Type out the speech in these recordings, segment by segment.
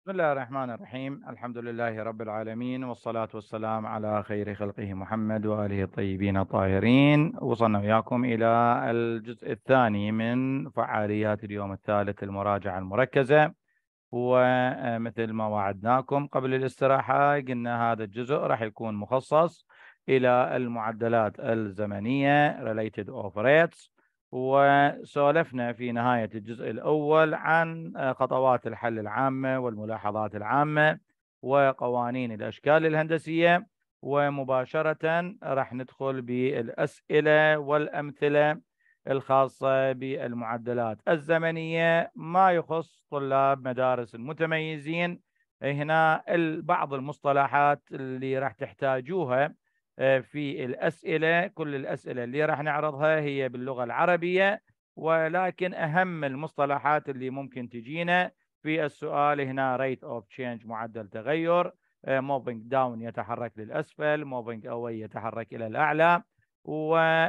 بسم الله الرحمن الرحيم الحمد لله رب العالمين والصلاة والسلام على خير خلقه محمد وآله الطيبين الطاهرين وصلنا وياكم إلى الجزء الثاني من فعاليات اليوم الثالث المراجعة المركزة ومثل ما وعدناكم قبل الاستراحة قلنا هذا الجزء راح يكون مخصص إلى المعدلات الزمنية related of rates وسولفنا في نهاية الجزء الأول عن آه، خطوات الحل العامة والملاحظات العامة وقوانين الأشكال الهندسية ومباشرة راح ندخل بالأسئلة والأمثلة الخاصة بالمعدلات الزمنية ما يخص طلاب مدارس المتميزين هنا بعض المصطلحات اللي راح تحتاجوها آه، في الأسئلة كل الأسئلة اللي راح نعرضها هي باللغة العربية ولكن أهم المصطلحات اللي ممكن تجينا في السؤال هنا rate of change معدل تغير موفينج آه، داون يتحرك للأسفل موفينج away يتحرك إلى الأعلى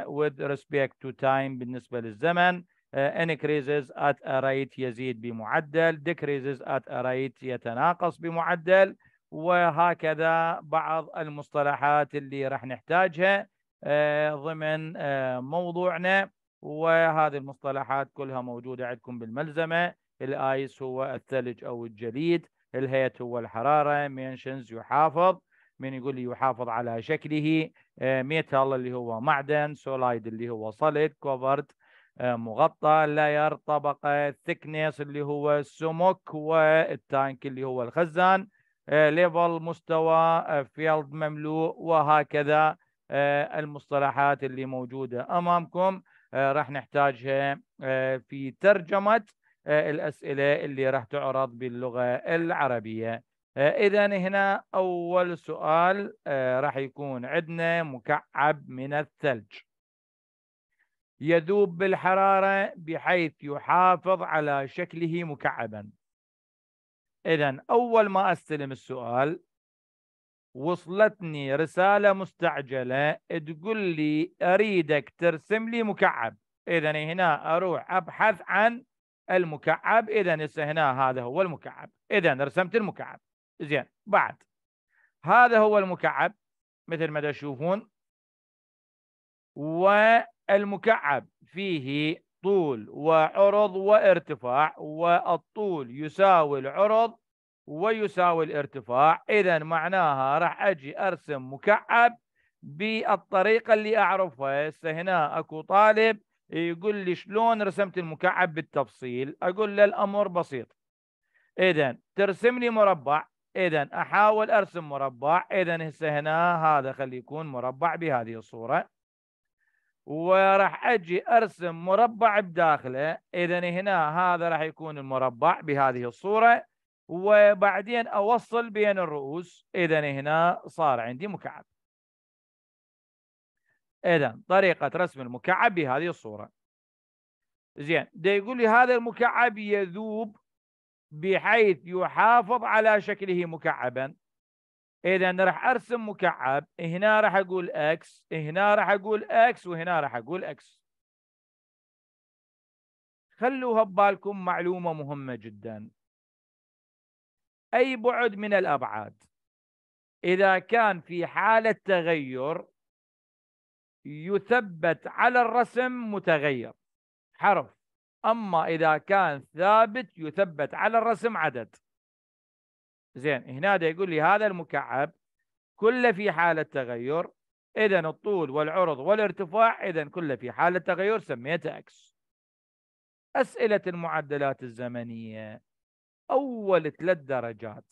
with respect to time بالنسبة للزمن increases آه، at a rate يزيد بمعدل decreases at a rate يتناقص بمعدل وهكذا بعض المصطلحات اللي راح نحتاجها آه، ضمن آه، موضوعنا وهذه المصطلحات كلها موجودة عندكم بالملزمة الآيس هو الثلج أو الجليد الهيت هو الحرارة مينشنز يحافظ من يقول لي يحافظ على شكله آه، ميتال اللي هو معدن سولايد اللي هو صلد كوفرد مغطى لاير طبقة ثيكنس اللي هو السمك والتانك اللي هو الخزان آه، ليفل مستوى آه، فيلد مملوء وهكذا آه، المصطلحات اللي موجودة أمامكم راح نحتاجها في ترجمة الأسئلة اللي راح تعرض باللغة العربية إذا هنا أول سؤال راح يكون عندنا مكعب من الثلج يذوب بالحرارة بحيث يحافظ على شكله مكعباً إذا أول ما أستلم السؤال وصلتني رسالة مستعجلة تقول لي أريدك ترسم لي مكعب إذا هنا أروح أبحث عن المكعب إذا هنا هذا هو المكعب إذا رسمت المكعب زين بعد هذا هو المكعب مثل ما تشوفون والمكعب فيه طول وعرض وارتفاع والطول يساوي العرض ويساوي الارتفاع إذا معناها راح أجي أرسم مكعب بالطريقة اللي أعرفها هسه هنا أكو طالب يقول لي شلون رسمت المكعب بالتفصيل أقول له الأمر بسيط إذا ترسم لي مربع إذا أحاول أرسم مربع إذا هسه هنا هذا خلي يكون مربع بهذه الصورة وراح اجي ارسم مربع بداخله اذا هنا هذا راح يكون المربع بهذه الصوره وبعدين اوصل بين الرؤوس اذا هنا صار عندي مكعب اذا طريقه رسم المكعب بهذه الصوره زين ده يقول لي هذا المكعب يذوب بحيث يحافظ على شكله مكعبا اذا راح ارسم مكعب هنا راح اقول اكس هنا راح اقول اكس وهنا راح اقول اكس خلوها ببالكم معلومه مهمه جدا اي بعد من الابعاد اذا كان في حاله تغير يثبت على الرسم متغير حرف اما اذا كان ثابت يثبت على الرسم عدد زين هنا ده يقول لي هذا المكعب كله في حالة تغير إذا الطول والعرض والارتفاع إذا كله في حالة تغير سميته أكس أسئلة المعدلات الزمنية أول ثلاث درجات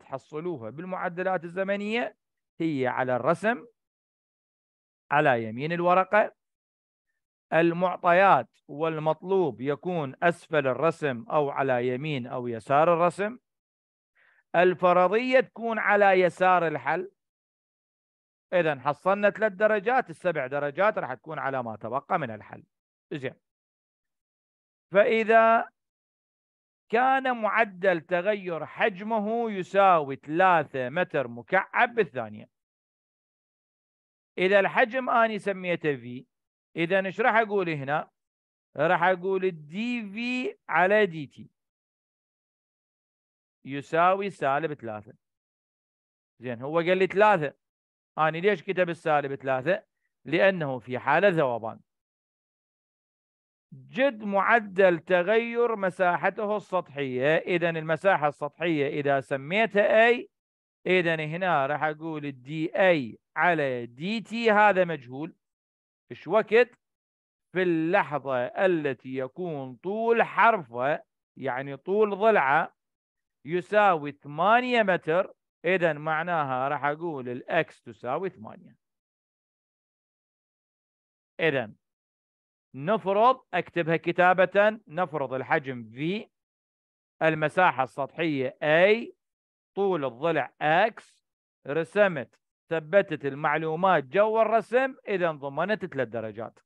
تحصلوها بالمعدلات الزمنية هي على الرسم على يمين الورقة المعطيات والمطلوب يكون أسفل الرسم أو على يمين أو يسار الرسم الفرضية تكون على يسار الحل إذا حصلنا ثلاث درجات السبع درجات راح تكون على ما تبقى من الحل زين فإذا كان معدل تغير حجمه يساوي 3 متر مكعب بالثانية إذا الحجم أنا سميته في إذا إيش راح أقول هنا؟ راح أقول الدي في على دي تي يساوي سالب ثلاثة زين هو قال لي ثلاثة أنا ليش كتب السالب ثلاثة لأنه في حالة ذوبان جد معدل تغير مساحته السطحية إذا المساحة السطحية إذا سميتها A إذا هنا راح أقول دي أي على دي تي هذا مجهول إيش وقت في اللحظة التي يكون طول حرفه يعني طول ضلعه يساوي 8 متر اذا معناها راح اقول الاكس تساوي 8 اذا نفرض اكتبها كتابة نفرض الحجم V المساحة السطحية A طول الضلع X رسمت ثبتت المعلومات جوا الرسم اذا ضمنت ثلاث درجات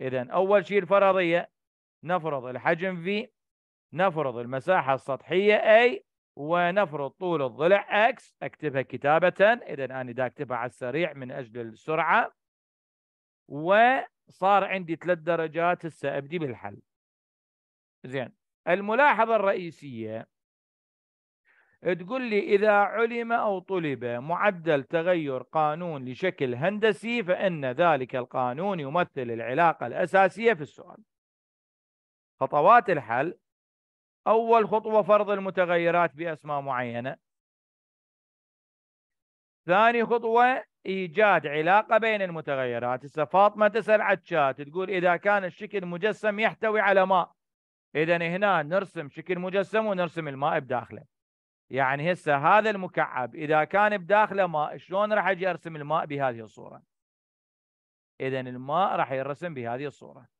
اذا اول شيء الفرضية نفرض الحجم V نفرض المساحة السطحية A ونفرض طول الضلع X أكتبها كتابة إذا أنا دا أكتبها على السريع من أجل السرعة وصار عندي ثلاث درجات هسه أبدي بالحل زين الملاحظة الرئيسية تقول لي إذا علم أو طلب معدل تغير قانون لشكل هندسي فإن ذلك القانون يمثل العلاقة الأساسية في السؤال خطوات الحل أول خطوة فرض المتغيرات بأسماء معينة ثاني خطوة إيجاد علاقة بين المتغيرات هسه فاطمة تسأل عتشات تقول إذا كان الشكل مجسم يحتوي على ماء إذا هنا نرسم شكل مجسم ونرسم الماء بداخله يعني هسه هذا المكعب إذا كان بداخله ماء شلون راح أجي أرسم الماء بهذه الصورة إذا الماء راح يرسم بهذه الصورة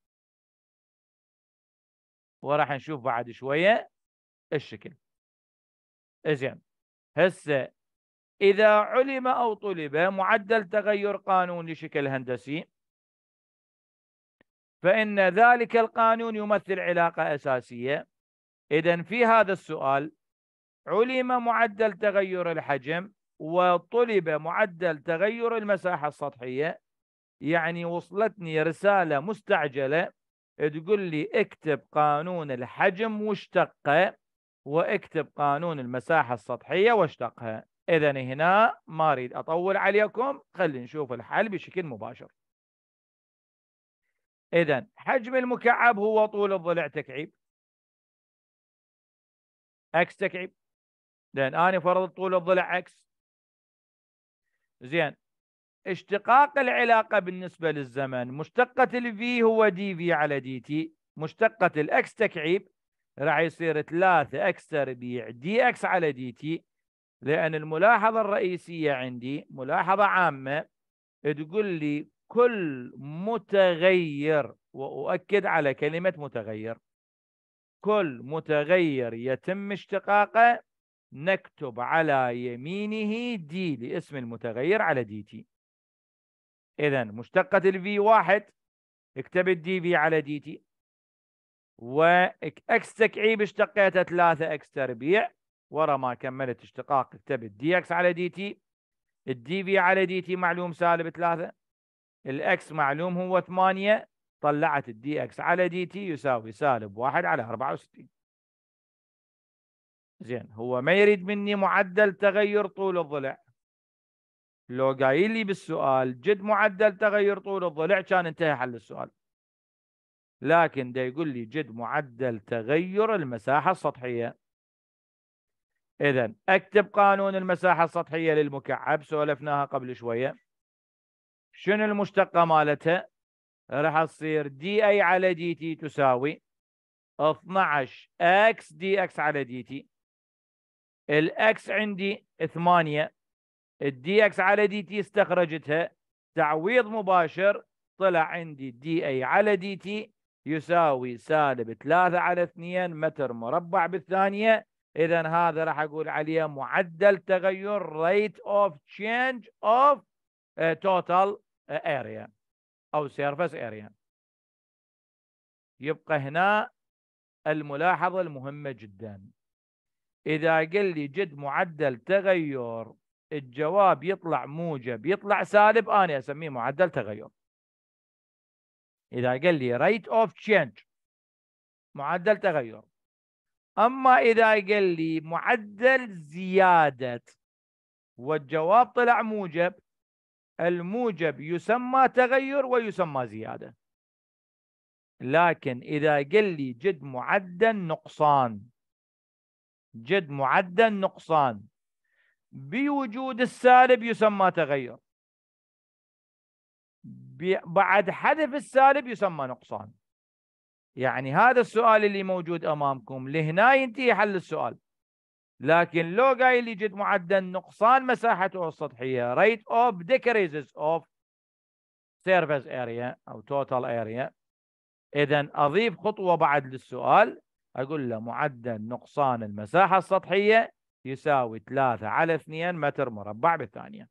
وراح نشوف بعد شويه الشكل زين هسه اذا علم او طلب معدل تغير قانون لشكل هندسي فان ذلك القانون يمثل علاقه اساسيه اذا في هذا السؤال علم معدل تغير الحجم وطلب معدل تغير المساحه السطحيه يعني وصلتني رساله مستعجله تقول لي اكتب قانون الحجم واشتقه واكتب قانون المساحة السطحية واشتقها إذا هنا ما أريد أطول عليكم خلينا نشوف الحل بشكل مباشر إذا حجم المكعب هو طول الضلع تكعيب اكس تكعيب لأن أنا فرضت طول الضلع اكس زين اشتقاق العلاقة بالنسبة للزمن مشتقة V هو دي في على دي تي مشتقة X تكعيب راح يصير 3 X تربيع دي X على دي تي لأن الملاحظة الرئيسية عندي ملاحظة عامة تقول لي كل متغير وأؤكد على كلمة متغير كل متغير يتم اشتقاقه نكتب على يمينه دي لاسم المتغير على دي تي إذا مشتقة الفي واحد اكتب الدي في على دي تي واكس تكعيب اشتقيتها 3 اكس تربيع ورا ما كملت اشتقاق اكتب الدي اكس على دي تي الدي في على دي تي معلوم سالب 3 الاكس معلوم هو 8 طلعت الدي اكس على دي تي يساوي سالب 1 على 64 زين هو ما يريد مني معدل تغير طول الضلع لو قايل لي بالسؤال جد معدل تغير طول الضلع كان انتهى حل السؤال لكن ده يقول لي جد معدل تغير المساحة السطحية إذا أكتب قانون المساحة السطحية للمكعب سولفناها قبل شوية شنو المشتقة مالتها راح تصير دي أي على دي تي تساوي 12 اكس دي اكس على دي تي الاكس عندي 8 الدي اكس على دي تي استخرجتها تعويض مباشر طلع عندي دي اي على دي تي يساوي سالب 3 على 2 متر مربع بالثانيه اذا هذا راح اقول عليه معدل تغير ريت اوف تشينج اوف توتال اريا او سيرفس اريا يبقى هنا الملاحظه المهمه جدا اذا قل لي جد معدل تغير الجواب يطلع موجب يطلع سالب انا اسميه معدل تغير اذا قال لي ريت اوف تشينج معدل تغير اما اذا قال لي معدل زياده والجواب طلع موجب الموجب يسمى تغير ويسمى زياده لكن اذا قال لي جد معدل نقصان جد معدل نقصان بوجود السالب يسمى تغير بعد حذف السالب يسمى نقصان يعني هذا السؤال اللي موجود امامكم لهنا ينتهي حل السؤال لكن لو قايل يجد معدل نقصان مساحته السطحيه rate of decreases of surface area او total area اذا اضيف خطوه بعد للسؤال اقول له معدل نقصان المساحه السطحيه يساوي 3 على 2 متر مربع بالثانية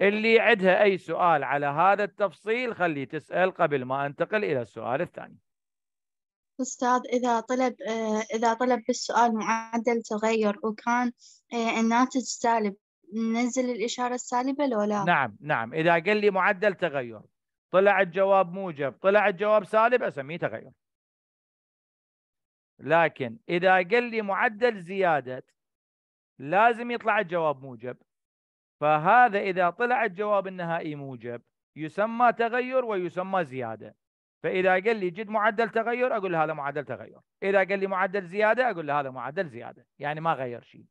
اللي عندها أي سؤال على هذا التفصيل خليه تسأل قبل ما أنتقل إلى السؤال الثاني أستاذ إذا طلب آه، إذا طلب بالسؤال معدل تغير وكان آه، الناتج سالب ننزل الإشارة السالبة لو لا؟ نعم نعم إذا قال لي معدل تغير طلع الجواب موجب طلع الجواب سالب أسميه تغير لكن إذا قال لي معدل زيادة لازم يطلع الجواب موجب فهذا إذا طلع الجواب النهائي موجب يسمى تغير ويسمى زيادة فإذا قال لي جد معدل تغير أقول له هذا معدل تغير إذا قال لي معدل زيادة أقول له هذا معدل زيادة يعني ما غير شيء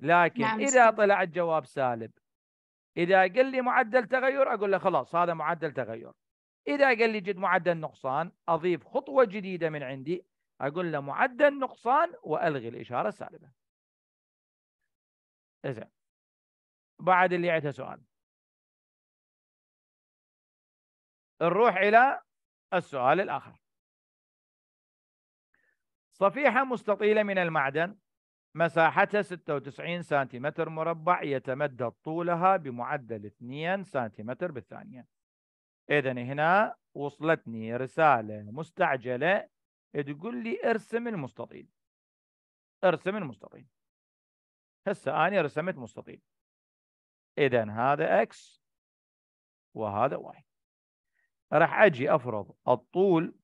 لكن نعم. إذا طلع الجواب سالب إذا قال لي معدل تغير أقول له خلاص هذا معدل تغير إذا قال لي جد معدل نقصان أضيف خطوة جديدة من عندي أقول له معدل نقصان وألغي الإشارة السالبة اسال بعد اللي يعته سؤال نروح إلى السؤال الآخر صفيحة مستطيلة من المعدن مساحتها 96 سنتيمتر مربع يتمدد طولها بمعدل 2 سنتيمتر بالثانية إذا هنا وصلتني رسالة مستعجلة تقول لي ارسم المستطيل ارسم المستطيل هسه أنا رسمت مستطيل إذا هذا إكس وهذا واي راح أجي أفرض الطول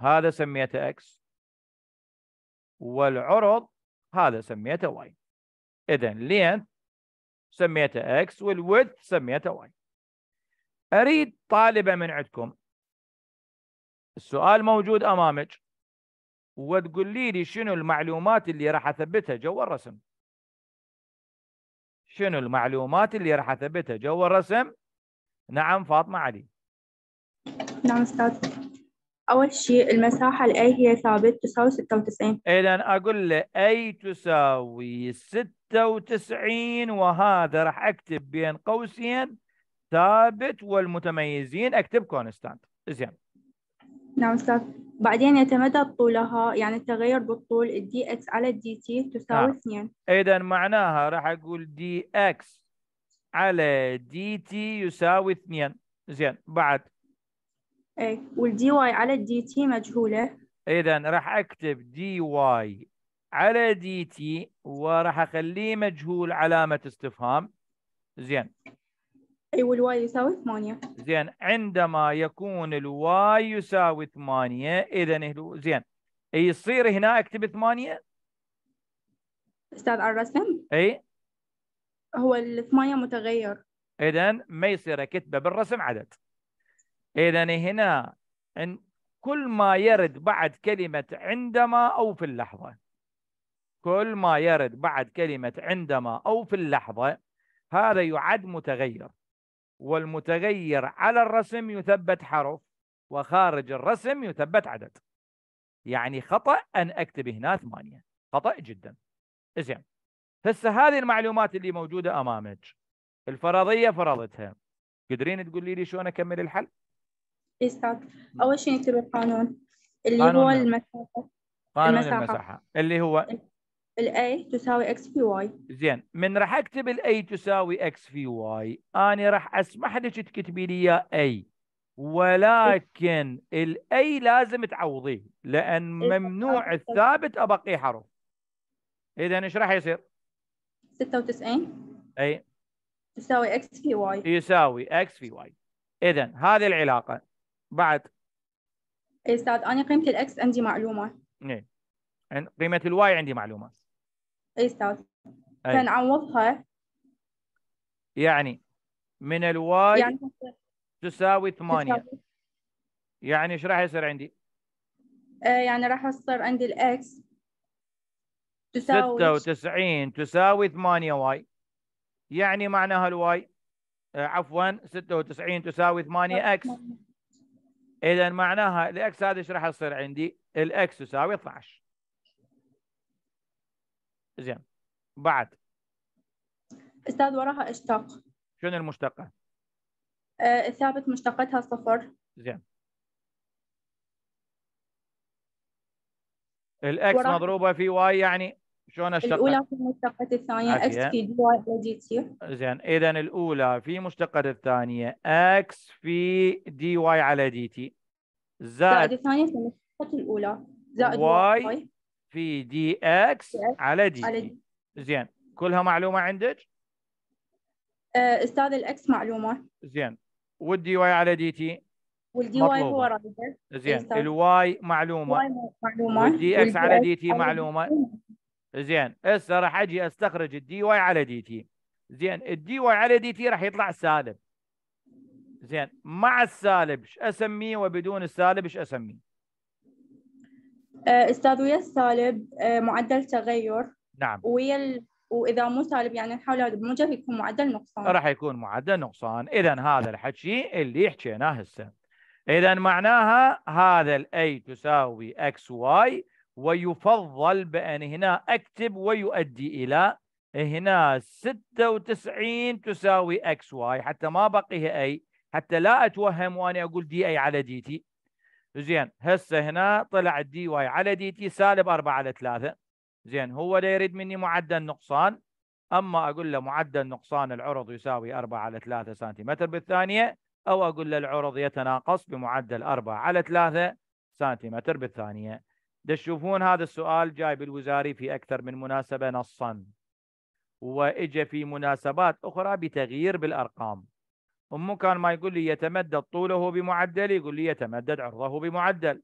هذا سميته إكس والعرض هذا سميته واي إذا لين سميته إكس والود سميته واي أريد طالبة من عندكم السؤال موجود أمامك وتقولي لي شنو المعلومات اللي راح اثبتها جوا الرسم شنو المعلومات اللي راح اثبتها جوا الرسم نعم فاطمه علي نعم استاذ اول شيء المساحه الاي هي ثابت تساوي 96 اذا اقول له اي تساوي 96 وهذا راح اكتب بين قوسين ثابت والمتميزين اكتب كونستانت زين نعم أستاذ بعدين يتمدد طولها يعني التغير بالطول الدي اكس على الدي تي تساوي 2 نعم. إذا معناها راح أقول دي اكس على دي تي يساوي 2 زين بعد اي والدي واي على الدي تي مجهولة إذا راح أكتب دي واي على دي تي وراح أخليه مجهول علامة استفهام زين اي والواي يساوي 8 زين عندما يكون الواي يساوي 8 اذا زين يصير هنا اكتب 8 استاذ على الرسم اي هو الثمانية متغير اذا ما يصير كتبه بالرسم عدد اذا هنا إن كل ما يرد بعد كلمة عندما او في اللحظة كل ما يرد بعد كلمة عندما او في اللحظة هذا يعد متغير والمتغير على الرسم يثبت حرف وخارج الرسم يثبت عدد يعني خطأ أن أكتب هنا ثمانية خطأ جدا زين هسه هذه المعلومات اللي موجودة أمامك الفرضية فرضتها تقدرين تقولي لي شلون أكمل الحل؟ إيساك نعم. أول شيء نكتب القانون اللي قانون هو نعم. المساحة قانون المساحة, المساحة. اللي هو إيه. الاي تساوي اكس في واي زين من راح اكتب الاي تساوي اكس في واي انا راح اسمح لك تكتبي لي اياه اي ولكن الاي لازم تعوضيه لان ممنوع الثابت ابقيه حرف اذا ايش راح يصير 96 اي تساوي اكس في واي يساوي اكس في واي اذا هذه العلاقه بعد إيه، استاذ انا قيمه الاكس عندي معلومه اي قيمه الواي عندي معلومه إيه اي ساوث فنعوضها يعني من الواي يعني تساوي 8 يعني ايش راح يصير عندي؟ آه يعني راح يصير عندي الاكس تساوي 96 تساوي 8 واي يعني معناها الواي آه عفوا 96 تساوي 8 اكس اذا معناها الاكس هذا ايش راح يصير عندي؟ الاكس تساوي 12 زين بعد استاذ وراها اشتاق شنو المشتقة؟ آه الثابت مشتقتها صفر زين الاكس وراها. مضروبة في واي يعني شلون اشتقت؟ الأولى في مشتقة الثانية اكس في دي واي دي تي زين إذا الأولى في مشتقة الثانية اكس في دي واي على دي تي زائد الثانية في مشتقة الأولى زائد واي في دي اكس على دي, على دي. زين كلها معلومه عندك؟ آه، استاذ الاكس معلومه زين والدي واي على دي تي والدي واي هو رايدر زين إيه، الواي معلومه معلومه والدي اكس على دي تي معلومه زين هسه راح اجي استخرج الدي واي على دي تي زين الدي واي على دي تي راح يطلع سالب زين مع السالب ايش اسميه وبدون السالب ايش اسميه آه، استاذ ويا السالب آه، معدل تغير نعم ويا ال... واذا مو سالب يعني نحوله بموجب يكون معدل نقصان راح يكون معدل نقصان اذا هذا الحكي اللي حكيناه هسه اذا معناها هذا الاي تساوي اكس واي ويفضل بان هنا اكتب ويؤدي الى هنا 96 تساوي اكس واي حتى ما بقيها اي حتى لا اتوهم واني اقول دي اي على دي تي زين هسه هنا طلع الدي واي على دي تي سالب 4 على 3 زين هو دا يريد مني معدل نقصان اما اقول له معدل نقصان العرض يساوي 4 على 3 سنتيمتر بالثانيه او اقول له العرض يتناقص بمعدل 4 على 3 سنتيمتر بالثانيه تشوفون هذا السؤال جايب الوزاري في اكثر من مناسبه نصا واجى في مناسبات اخرى بتغيير بالارقام أمه كان ما يقول لي يتمدد طوله بمعدل يقول لي يتمدد عرضه بمعدل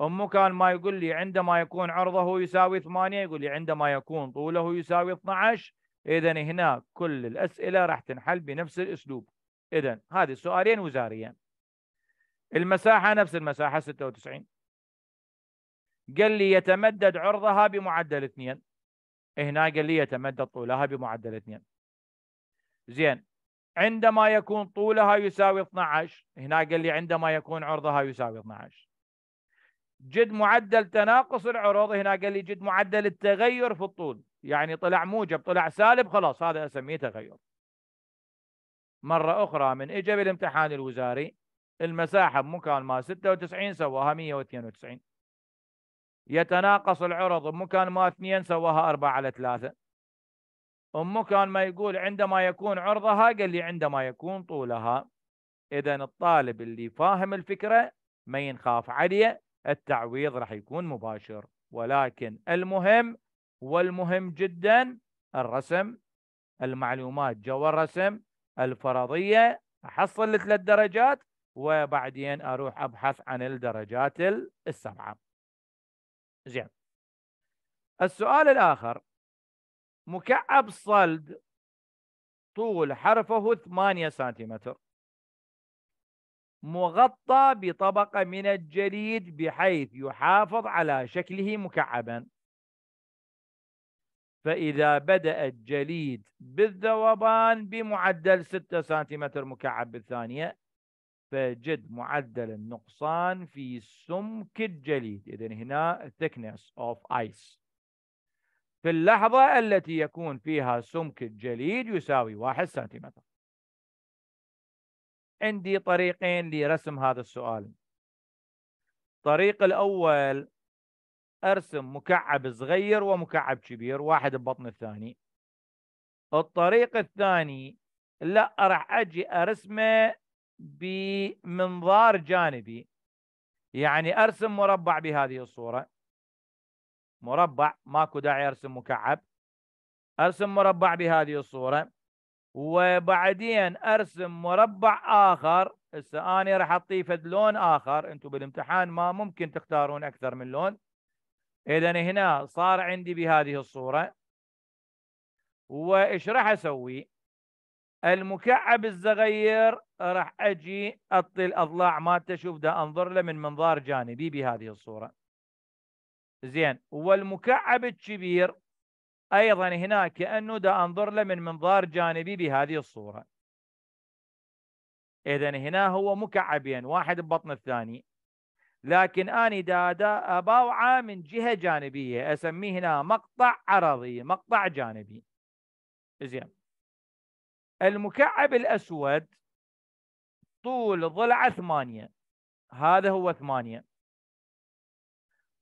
أمه كان ما يقول لي عندما يكون عرضه يساوي ثمانية يقول لي عندما يكون طوله يساوي 12 إذا هنا كل الأسئلة راح تنحل بنفس الأسلوب إذا هذه السؤالين وزاريين المساحة نفس المساحة 96 قال لي يتمدد عرضها بمعدل 2 هنا قال لي يتمدد طولها بمعدل 2 زين عندما يكون طولها يساوي 12 هنا قال لي عندما يكون عرضها يساوي 12 جد معدل تناقص العروض هنا قال لي جد معدل التغير في الطول يعني طلع موجب طلع سالب خلاص هذا اسميه تغير مرة أخرى من إجا بالامتحان الوزاري المساحة بمكان ما 96 سواها 192 يتناقص العرض بمكان ما 2 سواها 4 على 3 أمه كان ما يقول عندما يكون عرضها قال لي عندما يكون طولها إذا الطالب اللي فاهم الفكرة ما ينخاف عليه التعويض راح يكون مباشر ولكن المهم والمهم جدا الرسم المعلومات جوا الرسم الفرضية أحصل الثلاث درجات وبعدين أروح أبحث عن الدرجات السبعة زين السؤال الآخر مكعب صلب طول حرفه 8 سنتيمتر مغطى بطبقة من الجليد بحيث يحافظ على شكله مكعبا فإذا بدأ الجليد بالذوبان بمعدل 6 سنتيمتر مكعب بالثانية فجد معدل النقصان في سمك الجليد إذن هنا thickness of ice في اللحظة التي يكون فيها سمك الجليد يساوي واحد سنتيمتر عندي طريقين لرسم هذا السؤال الطريق الأول أرسم مكعب صغير ومكعب كبير واحد ببطن الثاني الطريق الثاني لا راح أجي أرسمه بمنظار جانبي يعني أرسم مربع بهذه الصورة مربع ماكو داعي ارسم مكعب ارسم مربع بهذه الصوره وبعدين ارسم مربع اخر هسه انا راح اعطيه فد لون اخر انتم بالامتحان ما ممكن تختارون اكثر من لون اذا هنا صار عندي بهذه الصوره وايش راح اسوي المكعب الصغير راح اجي اطي الاضلاع مالته شوف ده انظر له من منظار جانبي بهذه الصوره زين والمكعب الكبير ايضا هنا كانه دا انظر له من منظار جانبي بهذه الصوره اذا هنا هو مكعبين واحد ببطن الثاني لكن اني دا, دا اباوعه من جهه جانبيه اسميه هنا مقطع عرضي مقطع جانبي زين المكعب الاسود طول ضلعه ثمانيه هذا هو ثمانيه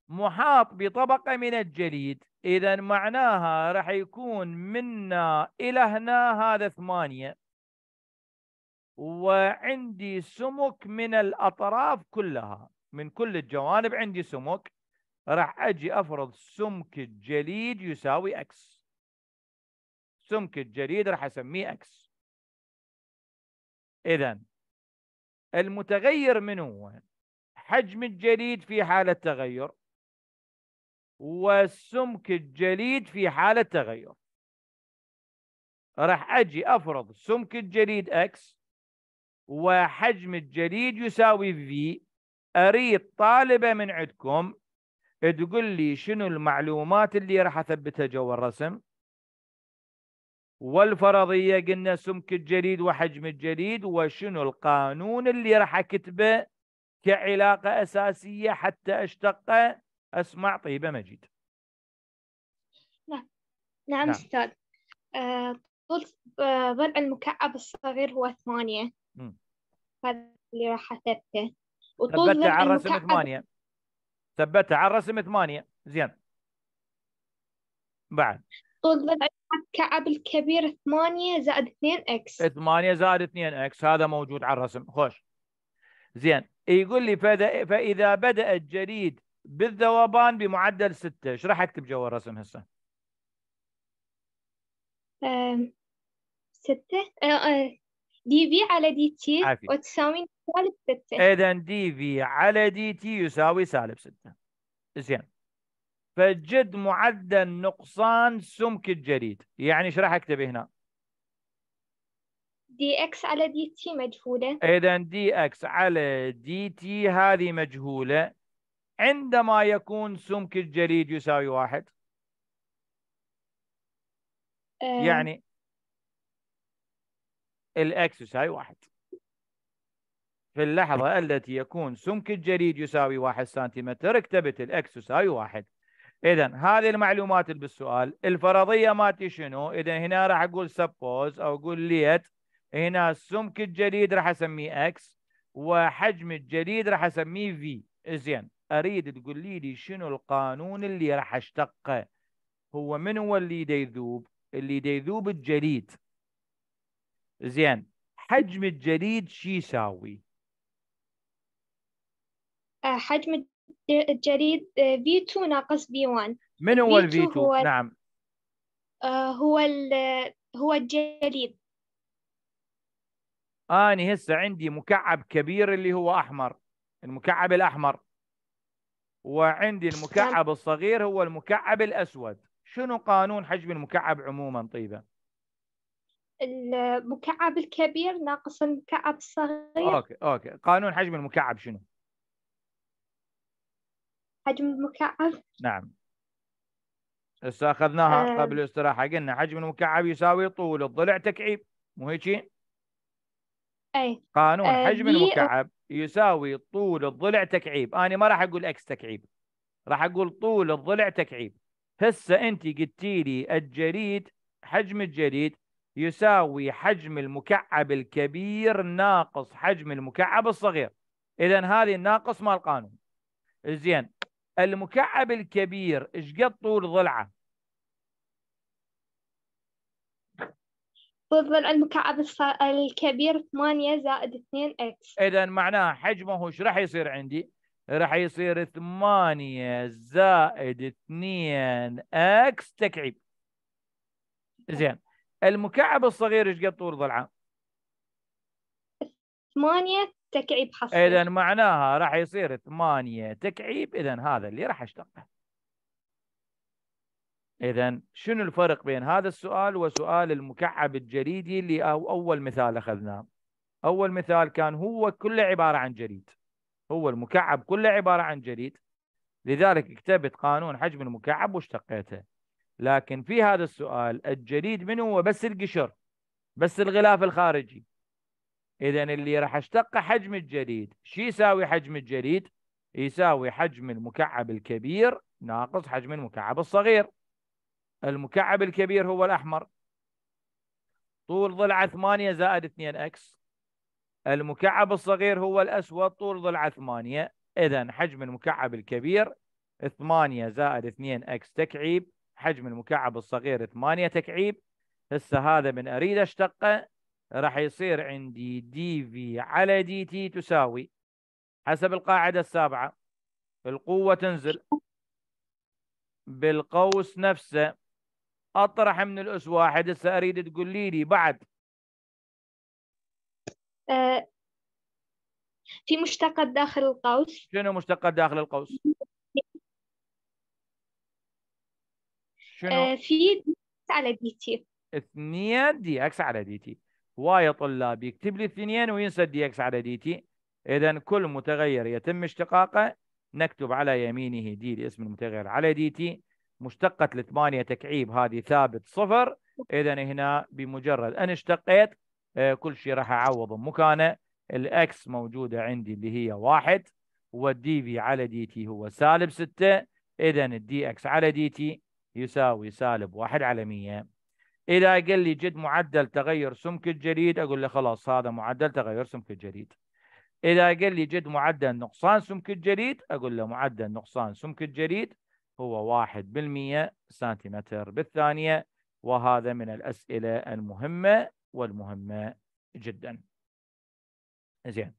محاط بطبقة من الجليد إذا معناها راح يكون منا إلى هنا هذا ثمانية وعندي سمك من الأطراف كلها من كل الجوانب عندي سمك راح أجي أفرض سمك الجليد يساوي أكس سمك الجليد راح أسميه أكس إذا المتغير من هو؟ حجم الجليد في حالة تغير والسمك الجليد في حالة تغير راح أجي أفرض سمك الجليد X وحجم الجليد يساوي V أريد طالبة من عندكم تقول لي شنو المعلومات اللي راح أثبتها جوا الرسم والفرضية قلنا سمك الجليد وحجم الجليد وشنو القانون اللي راح أكتبه كعلاقة أساسية حتى أشتقه أسمع طيبة مجيد نعم نعم, نعم. أستاذ آه، طول ضلع آه، المكعب الصغير هو ثمانية هذا اللي راح أثبته وطول ثبتها على الرسم ثمانية ثبتها على الرسم ثمانية زين بعد طول ضلع المكعب الكبير ثمانية زائد 2 اكس ثمانية زائد 2 اكس هذا موجود على الرسم خوش زين يقول لي فإذا بدأ الجريد بالذوبان بمعدل ستة ايش راح اكتب جوا الرسم هسه ستة دي آه، في آه، على دي تي وتساوي سالب ستة اذا دي في على دي تي يساوي سالب ستة زين فجد معدل نقصان سمك الجريد يعني ايش راح اكتب هنا دي اكس على دي تي مجهولة اذا دي اكس على دي تي هذه مجهولة عندما يكون سمك الجليد يساوي واحد يعني الاكس يساوي واحد في اللحظة التي يكون سمك الجليد يساوي واحد سنتيمتر اكتبت الاكس يساوي واحد اذا هذه المعلومات اللي بالسؤال الفرضية مالتي شنو اذا هنا راح اقول سبوز او اقول ليت هنا سمك الجليد راح اسميه اكس وحجم الجليد راح اسميه في زين اريد تقول لي شنو القانون اللي راح اشتقه هو من هو اللي يذوب اللي يذوب الجليد زين حجم الجليد شي يساوي آه، حجم الجليد آه، V2 ناقص V1 من هو ال V2 هو نعم آه، هو هو الجليد أنا هسه عندي مكعب كبير اللي هو أحمر المكعب الأحمر وعندي المكعب نعم. الصغير هو المكعب الأسود شنو قانون حجم المكعب عموما طيبة المكعب الكبير ناقص المكعب الصغير أوكي أوكي قانون حجم المكعب شنو حجم المكعب نعم هسه اخذناها آه. قبل الاستراحه قلنا حجم المكعب يساوي طول الضلع تكعيب مو هيك اي قانون آه حجم المكعب يساوي طول الضلع تكعيب انا ما راح اقول اكس تكعيب راح اقول طول الضلع تكعيب هسه انت قلت لي الجريد حجم الجريد يساوي حجم المكعب الكبير ناقص حجم المكعب الصغير اذا هذه الناقص مال القانون زين المكعب الكبير ايش قد طول ضلعه ضد المكعب الكبير 8 زائد 2 اكس اذا معناها حجمه ايش راح يصير عندي؟ راح يصير 8 زائد 2 اكس تكعيب زين المكعب الصغير ايش قد طول ضلعه؟ 8 تكعيب حصري اذا معناها راح يصير 8 تكعيب اذا هذا اللي راح اشتغله اذا شنو الفرق بين هذا السؤال وسؤال المكعب الجريدي اللي اول مثال اخذناه اول مثال كان هو كله عباره عن جريد هو المكعب كله عباره عن جريد لذلك اكتبت قانون حجم المكعب واشتقيته لكن في هذا السؤال الجريد من هو بس القشر بس الغلاف الخارجي اذا اللي راح اشتق حجم الجريد شو يساوي حجم الجريد يساوي حجم المكعب الكبير ناقص حجم المكعب الصغير المكعب الكبير هو الأحمر طول ضلعة 8 زائد 2 اكس المكعب الصغير هو الأسود طول ضلعة 8 إذا حجم المكعب الكبير 8 زائد 2 اكس تكعيب حجم المكعب الصغير 8 تكعيب هسه هذا من أريد أشتقه راح يصير عندي دي في على دي تي تساوي حسب القاعدة السابعة القوة تنزل بالقوس نفسه اطرح من الاس واحد هسه اريد تقولي لي بعد آه، في مشتقة داخل القوس شنو مشتقة داخل القوس؟ شنو؟ أه في على دي تي اثنين دي اكس على دي تي واي طلاب يكتب لي اثنين وينسى دي اكس على دي تي اذا كل متغير يتم اشتقاقه نكتب على يمينه دي لاسم المتغير على دي تي مشتقة الثمانية تكعيب هذه ثابت صفر إذا هنا بمجرد أن اشتقيت آه، كل شيء راح أعوض مكانه الأكس موجودة عندي اللي هي واحد والدي في على دي تي هو سالب ستة إذا الدي أكس على دي تي يساوي سالب واحد على مية إذا قال لي جد معدل تغير سمك الجليد أقول له خلاص هذا معدل تغير سمك الجليد إذا قال لي جد معدل نقصان سمك الجليد أقول له معدل نقصان سمك الجليد هو واحد بالمية سنتيمتر بالثانية وهذا من الأسئلة المهمة والمهمة جدا زين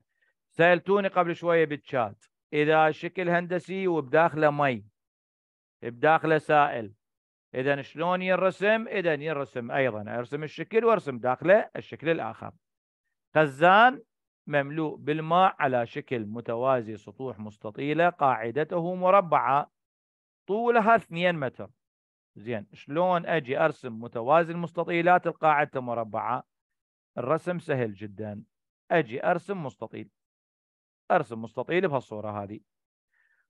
سألتوني قبل شوية بالشات إذا شكل هندسي وبداخله مي بداخله سائل إذا شلون ينرسم؟ إذا ينرسم أيضا أرسم الشكل وأرسم داخله الشكل الآخر خزان مملوء بالماء على شكل متوازي سطوح مستطيلة قاعدته مربعة طولها 2 متر زين شلون اجي ارسم متوازي المستطيلات القاعده مربعه الرسم سهل جدا اجي ارسم مستطيل ارسم مستطيل بهالصوره هذه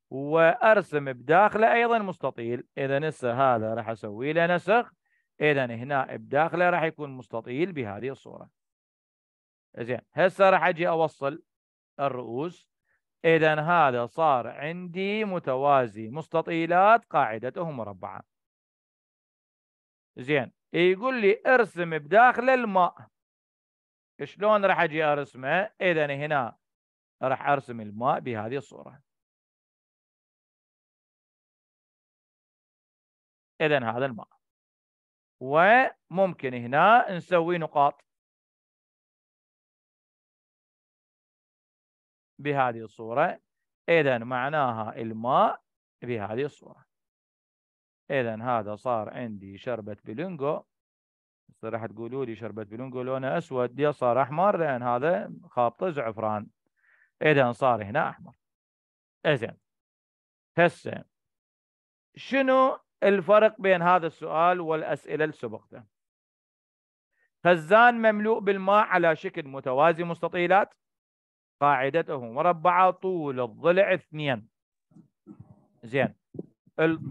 وارسم بداخله ايضا مستطيل اذا هسه هذا راح اسوي له نسخ اذا هنا بداخله راح يكون مستطيل بهذه الصوره زين هسه راح اجي اوصل الرؤوس إذا هذا صار عندي متوازي مستطيلات قاعدته مربعة زين يقول لي ارسم بداخل الماء شلون راح اجي ارسمه؟ اذا هنا راح ارسم الماء بهذه الصوره. اذا هذا الماء. وممكن هنا نسوي نقاط. بهذه الصورة إذا معناها الماء بهذه الصورة إذا هذا صار عندي شربة بلونجو راح تقولوا لي شربة بلونجو لونها أسود دي صار أحمر لأن هذا خابط زعفران إذا صار هنا أحمر إذا هسه شنو الفرق بين هذا السؤال والأسئلة السبقته خزان مملوء بالماء على شكل متوازي مستطيلات قاعدته مربعة طول الضلع اثنين زين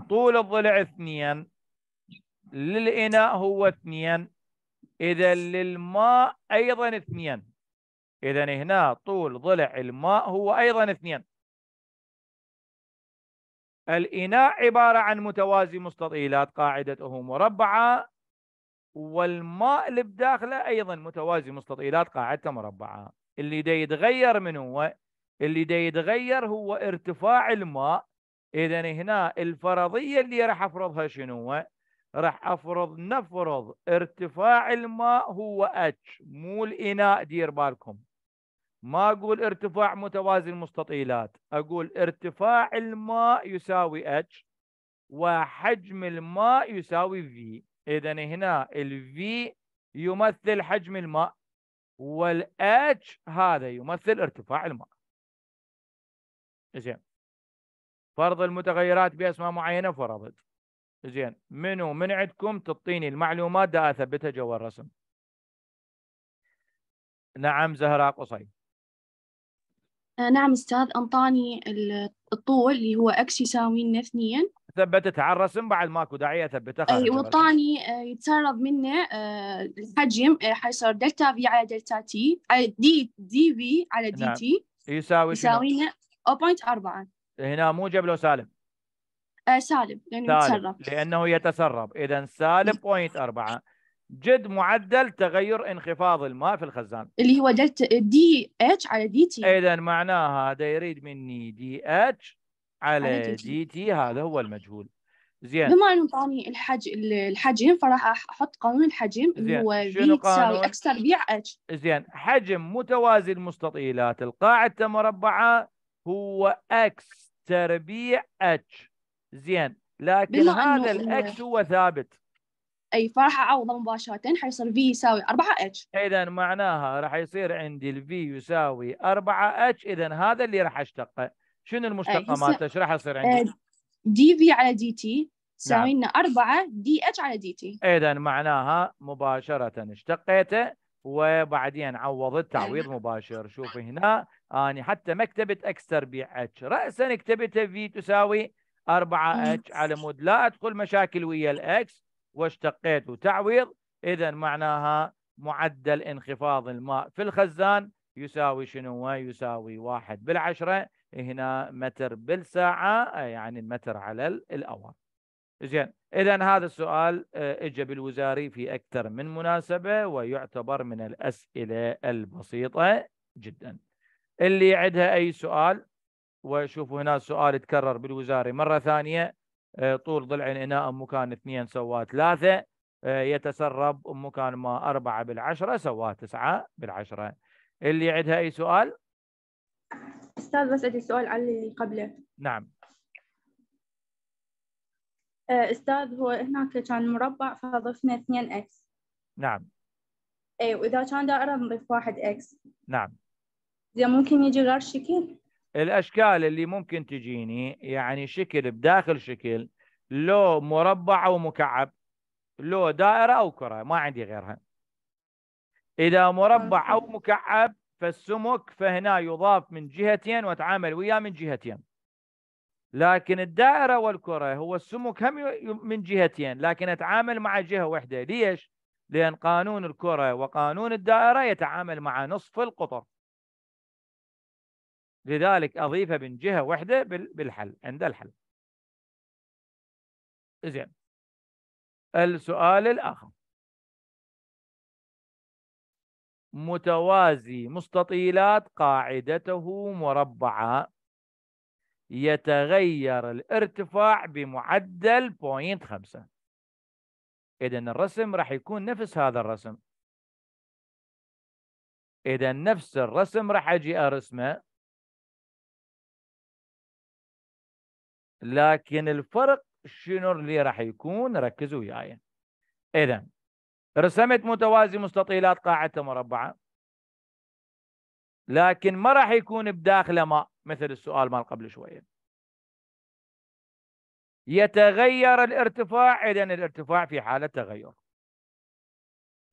طول الضلع اثنين للإناء هو اثنين إذا للماء أيضا اثنين إذا هنا طول ضلع الماء هو أيضا اثنين الإناء عبارة عن متوازي مستطيلات قاعدته مربعة والماء اللي بداخله أيضا متوازي مستطيلات قاعدته مربعة اللي دا يتغير من هو اللي دا يتغير هو ارتفاع الماء اذا هنا الفرضيه اللي راح افرضها شنو هو راح افرض نفرض ارتفاع الماء هو اتش مو الاناء دير بالكم ما اقول ارتفاع متوازي المستطيلات اقول ارتفاع الماء يساوي اتش وحجم الماء يساوي في اذا هنا الفي يمثل حجم الماء والاتش هذا يمثل ارتفاع الماء زين فرض المتغيرات باسماء معينه فرضت زين منو من عندكم تعطيني المعلومات دا اثبتها جوا الرسم نعم زهراء قصي آه، نعم استاذ انطاني الطول اللي هو اكس يساوي لنا اثنين ثبتت على الرسم بعد ماكو داعي اثبتها اي والثاني إيه، يتسرب منه إيه، الحجم إيه، حيصير دلتا في على دلتا تي دي دي في على دي نعم. تي يساوي يساوي لنا 0.4 هنا جاب له سالب سالب لانه سالب. يتسرب لانه يتسرب اذا سالب 0.4 جد معدل تغير انخفاض الماء في الخزان اللي هو دلتا دي اتش على دي تي اذا معناها هذا يريد مني دي اتش على جي تي هذا هو المجهول زين بما انه طاني الحج الحجم فراح احط قانون الحجم اللي هو في تساوي اكس تربيع اتش زين حجم متوازي المستطيلات القاعده مربعه هو اكس تربيع اتش زين لكن هذا الاكس هو ثابت اي فراح اعوضه مباشره حيصير في يساوي 4 اتش اذا معناها راح يصير عندي الفي يساوي 4 اتش اذا هذا اللي راح اشتقه شنو المشتقه آه، مالته؟ ايش راح يصير عندي؟ دي في على دي تي تساوي لنا 4 دي اتش على دي تي اذا معناها مباشره اشتقيته وبعدين عوضت نعم. تعويض مباشر شوف هنا اني حتى ما كتبت اكس تربيع اتش راسا كتبتها في تساوي 4 اتش نعم. على مود لا ادخل مشاكل ويا الاكس واشتقيت وتعويض اذا معناها معدل انخفاض الماء في الخزان يساوي شنو؟ يساوي واحد بالعشره هنا متر بالساعة يعني المتر على الأور زين إذا هذا السؤال آه، إجا بالوزاري في أكثر من مناسبة ويعتبر من الأسئلة البسيطة جدا اللي عندها أي سؤال وشوفوا هنا السؤال تكرر بالوزاري مرة ثانية آه، طول ضلع الإناء مكان اثنين سواه ثلاثة آه، يتسرب مكان ما أربعة بالعشرة سواه تسعة بالعشرة اللي عندها أي سؤال أستاذ بس عندي سؤال عن اللي قبله نعم آه، أستاذ هو هناك كان مربع فضفنا 2 إكس نعم أي وإذا كان دائرة نضيف 1 إكس نعم زين ممكن يجي غير شكل؟ الأشكال اللي ممكن تجيني يعني شكل بداخل شكل لو مربع أو مكعب لو دائرة أو كرة ما عندي غيرها إذا مربع أو مكعب فالسمك فهنا يضاف من جهتين وتعامل وياه من جهتين لكن الدائرة والكرة هو السمك هم من جهتين لكن أتعامل مع جهة واحدة ليش؟ لأن قانون الكرة وقانون الدائرة يتعامل مع نصف القطر لذلك أضيفه من جهة واحدة بالحل عند الحل زين السؤال الآخر متوازي مستطيلات قاعدته مربعة يتغير الارتفاع بمعدل 0.5 إذا الرسم راح يكون نفس هذا الرسم إذا نفس الرسم راح أجي أرسمه لكن الفرق شنو اللي راح يكون ركزوا وياي إذا رسمت متوازي مستطيلات قاعتها مربعه لكن ما راح يكون بداخله ماء مثل السؤال مال قبل شويه يتغير الارتفاع اذا الارتفاع في حاله تغير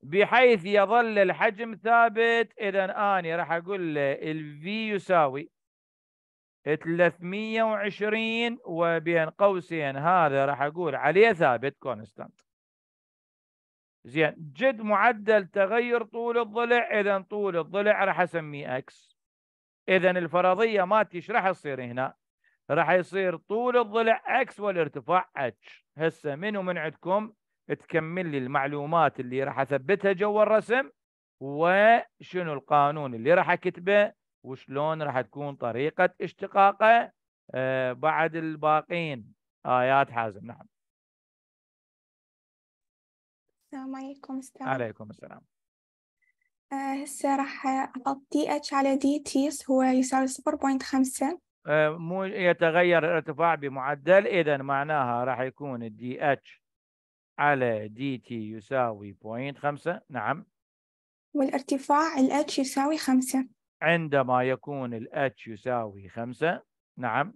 بحيث يظل الحجم ثابت اذا اني راح اقول له الفي يساوي 320 وبين قوسين هذا راح اقول عليه ثابت كونستانت زين جد معدل تغير طول الضلع اذا طول الضلع راح اسميه اكس اذا الفرضيه مالتي ايش راح يصير هنا؟ راح يصير طول الضلع اكس والارتفاع اتش هسه منو من عندكم تكمل لي المعلومات اللي راح اثبتها جوا الرسم وشنو القانون اللي راح اكتبه وشلون راح تكون طريقه اشتقاقه آه، بعد الباقين ايات حازم نعم السلام عليكم السلام عليكم السلام آه، هسه راح أحط دي اتش على دي تي هو يساوي صفر بوينت خمسة آه، مو يتغير الارتفاع بمعدل إذا معناها راح يكون الدي اتش على دي تي يساوي بوينت خمسة نعم والارتفاع ال h يساوي خمسة عندما يكون ال h يساوي خمسة نعم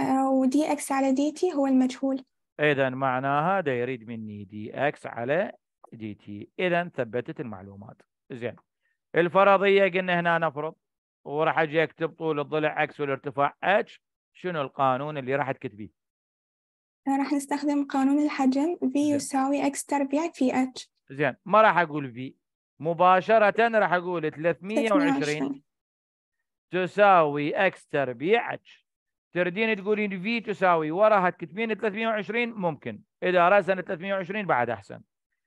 آه، ودي اكس على دي تي هو المجهول إذا معناها ده يريد مني دي إكس على دي تي إذا ثبتت المعلومات زين الفرضية قلنا هنا نفرض وراح أجي أكتب طول الضلع إكس والارتفاع اتش شنو القانون اللي راح تكتبيه؟ راح نستخدم قانون الحجم في يساوي اكس تربيع في اتش. زين ما راح أقول في. مباشرة راح أقول 320 تساوي اكس تربيع اتش. تردين تقولين في تساوي وراها تكتبين 320 ممكن اذا رسن 320 بعد احسن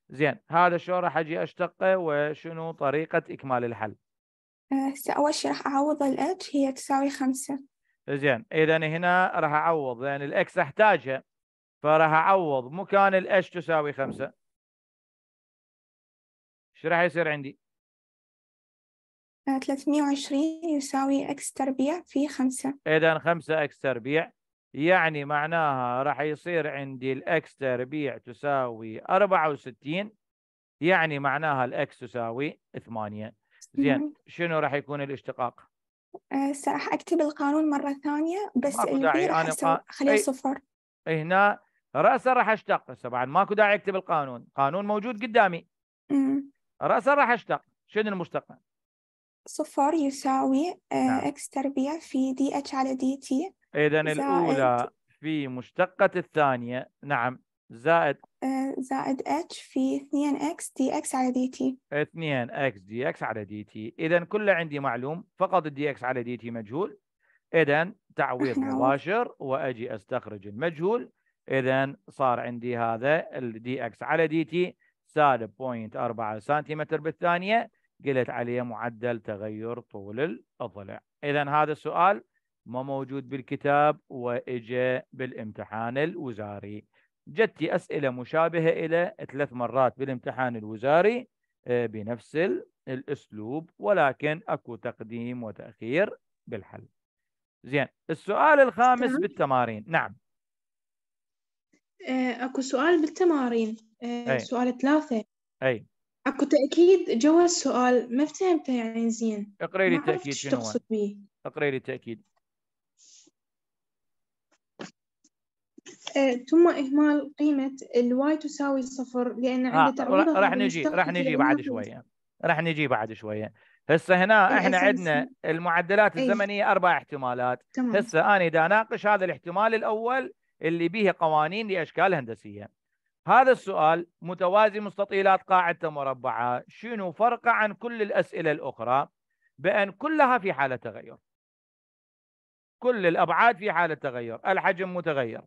زين هذا شو راح اجي اشتقه وشنو طريقه اكمال الحل هسه أه، اول شيء راح اعوض الاتش هي تساوي 5 زين اذا هنا راح اعوض لان الاكس احتاجها فراح اعوض مكان الاتش تساوي 5 ايش راح يصير عندي 320 يساوي اكس تربيع في 5 اذا 5 اكس تربيع يعني معناها راح يصير عندي الاكس تربيع تساوي 64 يعني معناها الاكس تساوي 8 زين شنو راح يكون الاشتقاق؟ أه راح اكتب القانون مره ثانيه بس البي راح قا... خليه صفر هنا راسا راح اشتق طبعا ماكو داعي اكتب القانون قانون موجود قدامي راسا راح اشتق شنو المشتقه؟ صفر يساوي آه، نعم. اكس تربيع في دي اتش على دي تي اذا الاولى في مشتقة الثانية نعم زائد آه، زائد اتش في 2 اكس دي اكس على دي تي 2 اكس دي اكس على دي تي اذا كله عندي معلوم فقط الدي اكس على دي تي مجهول اذا تعويض مباشر واجي استخرج المجهول اذا صار عندي هذا الدي اكس على دي تي سالب 0.4 سنتيمتر بالثانيه قلت عليه معدل تغير طول الضلع إذا هذا السؤال ما موجود بالكتاب وإجا بالامتحان الوزاري جتي أسئلة مشابهة إلى ثلاث مرات بالامتحان الوزاري آه، بنفس الأسلوب ولكن أكو تقديم وتأخير بالحل زين السؤال الخامس نعم. بالتمارين نعم آه، أكو سؤال بالتمارين آه، أي. سؤال ثلاثة أي اكو تأكيد جوا السؤال ما فهمته يعني زين اقري لي التأكيد شنو تقصد به اقري لي التأكيد أه، ثم إهمال قيمة الواي تساوي صفر لأن عند آه راح نجي راح نجي بعد شوية راح نجي بعد شوية هسه هنا إيه، احنا عندنا إيه. المعدلات الزمنية أيه. أربع احتمالات هسه أنا إذا أناقش هذا الاحتمال الأول اللي به قوانين لأشكال هندسية هذا السؤال متوازي مستطيلات قاعدة مربعة شنو فرق عن كل الأسئلة الأخرى بأن كلها في حالة تغير كل الأبعاد في حالة تغير الحجم متغير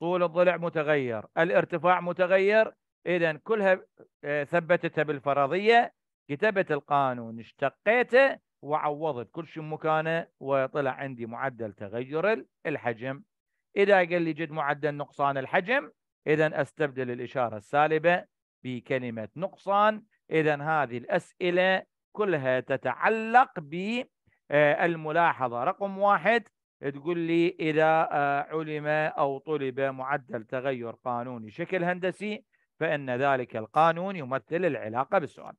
طول الضلع متغير الارتفاع متغير إذا كلها آه، ثبتتها بالفرضية كتبت القانون اشتقيته وعوضت كل شيء مكانه وطلع عندي معدل تغير الحجم إذا قال لي جد معدل نقصان الحجم إذا أستبدل الإشارة السالبة بكلمة نقصان إذا هذه الأسئلة كلها تتعلق بالملاحظة آه، رقم واحد تقول لي إذا آه، علم أو طلب معدل تغير قانوني شكل هندسي فإن ذلك القانون يمثل العلاقة بالسؤال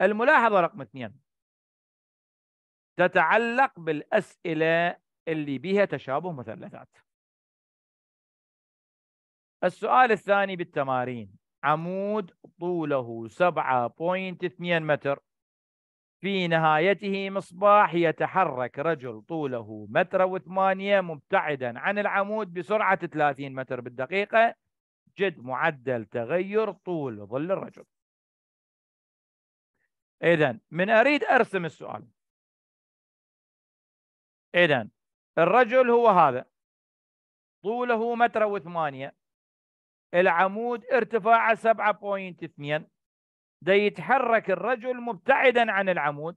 الملاحظة رقم اثنين تتعلق بالأسئلة اللي بها تشابه مثلثات السؤال الثاني بالتمارين عمود طوله 7.2 متر في نهايته مصباح يتحرك رجل طوله متر وثمانية مبتعدا عن العمود بسرعة 30 متر بالدقيقة جد معدل تغير طول ظل الرجل إذا من أريد أرسم السؤال إذا الرجل هو هذا طوله متر وثمانية العمود ارتفاعه 7.2 ده يتحرك الرجل مبتعدا عن العمود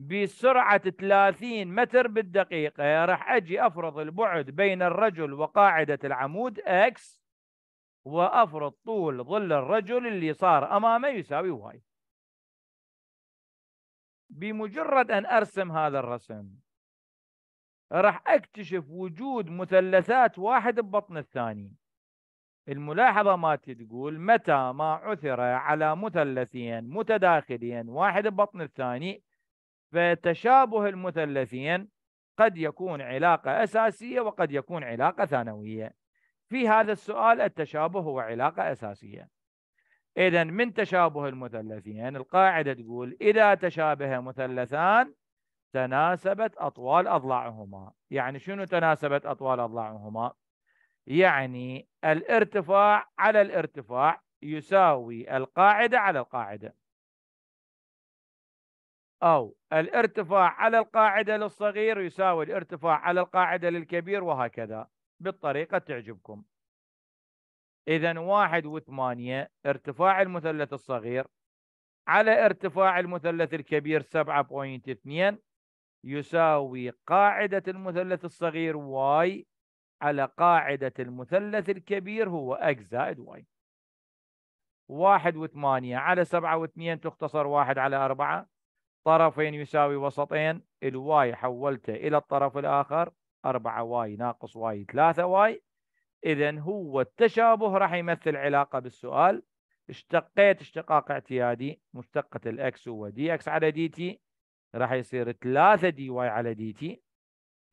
بسرعة 30 متر بالدقيقة راح أجي أفرض البعد بين الرجل وقاعدة العمود X وأفرض طول ظل الرجل اللي صار أمامه يساوي واي بمجرد أن أرسم هذا الرسم راح اكتشف وجود مثلثات واحد ببطن الثاني الملاحظة مالتي تقول متى ما عثر على مثلثين متداخلين واحد ببطن الثاني فتشابه المثلثين قد يكون علاقة أساسية وقد يكون علاقة ثانوية في هذا السؤال التشابه هو علاقة أساسية إذا من تشابه المثلثين القاعدة تقول إذا تشابه مثلثان تناسبت أطوال أضلاعهما يعني شنو تناسبت أطوال أضلاعهما يعني الارتفاع على الارتفاع يساوي القاعدة على القاعدة أو الارتفاع على القاعدة للصغير يساوي الارتفاع على القاعدة للكبير وهكذا بالطريقة تعجبكم إذا واحد وثمانية ارتفاع المثلث الصغير على ارتفاع المثلث الكبير 7.2 يساوي قاعدة المثلث الصغير y على قاعدة المثلث الكبير هو x زائد y واحد وثمانية على سبعة واثنين تختصر واحد على أربعة طرفين يساوي وسطين الواي حولته إلى الطرف الآخر أربعة واي ناقص واي ثلاثة واي إذا هو التشابه راح يمثل علاقة بالسؤال اشتقيت اشتقاق اعتيادي مشتقة الإكس هو دي إكس على دي تي راح يصير 3 دي واي على دي تي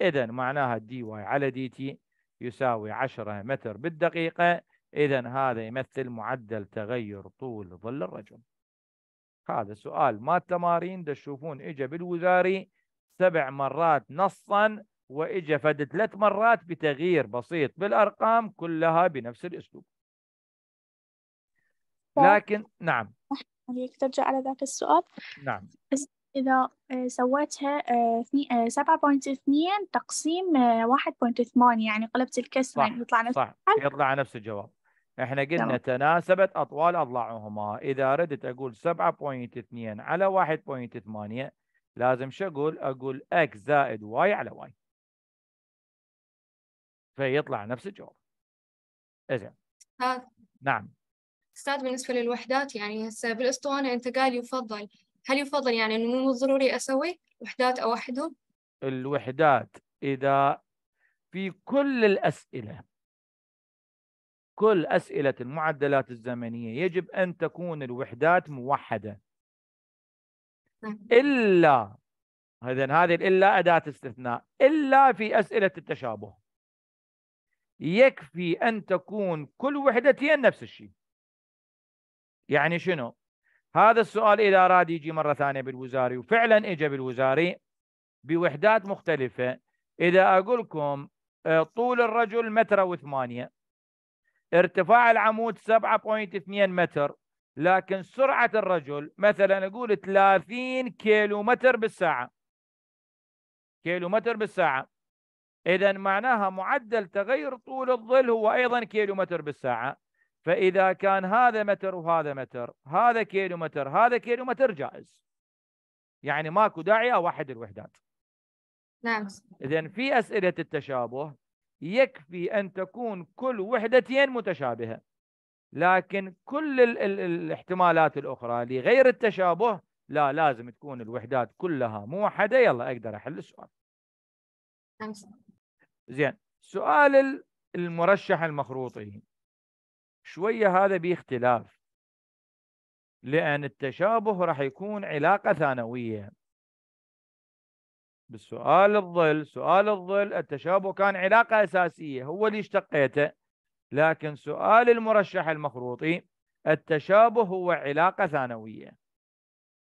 اذا معناها دي واي على دي تي يساوي 10 متر بالدقيقه اذا هذا يمثل معدل تغير طول ظل الرجل هذا سؤال ما التمارين ده تشوفون اجى بالوزاري سبع مرات نصا واجى فد ثلاث مرات بتغيير بسيط بالارقام كلها بنفس الاسلوب طيب. لكن نعم عليك ترجع على ذاك السؤال نعم إذا آه، سويتها آه، آه، سبعة بوينت اثنين تقسيم واحد بوينت ثمانية يعني قلبت الكسر يعني يطلع نفس صح الحل. يطلع نفس الجواب احنا قلنا تناسبت أطوال أضلاعهما إذا ردت أقول سبعة بوينت اثنين على واحد بوينت ثمانية لازم شو أقول أقول X زائد Y على Y فيطلع نفس الجواب إذن نعم استاذ بالنسبه للوحدات يعني هسه بالاسطوانه انت قال يفضل هل يفضل يعني أنه مو ضروري أسوي وحدات اوحده؟ الوحدات إذا في كل الأسئلة كل أسئلة المعدلات الزمنية يجب أن تكون الوحدات موحدة نعم. إلا إذا هذه الا أداة استثناء إلا في أسئلة التشابه يكفي أن تكون كل وحدتين نفس الشيء يعني شنو هذا السؤال اذا اراد يجي مره ثانيه بالوزاري وفعلا اجى بالوزاري بوحدات مختلفه اذا اقول لكم آه، طول الرجل متر وثمانية ارتفاع العمود 7.2 متر لكن سرعة الرجل مثلا أقول 30 كيلو متر بالساعة كيلو متر بالساعة إذا معناها معدل تغير طول الظل هو أيضا كيلو متر بالساعة فإذا كان هذا متر وهذا متر هذا كيلو متر هذا كيلو متر جائز يعني ماكو داعي أوحد آه، الوحدات نعم إذا في أسئلة التشابه يكفي أن تكون كل وحدتين متشابهة لكن كل ال ال الاحتمالات الأخرى لغير التشابه لا لازم تكون الوحدات كلها موحدة يلا أقدر أحل السؤال نعم زين سؤال المرشح المخروطي شوية هذا باختلاف لأن التشابه راح يكون علاقة ثانوية بالسؤال الظل سؤال الظل التشابه كان علاقة أساسية هو اللي اشتقيته لكن سؤال المرشح المخروطي التشابه هو علاقة ثانوية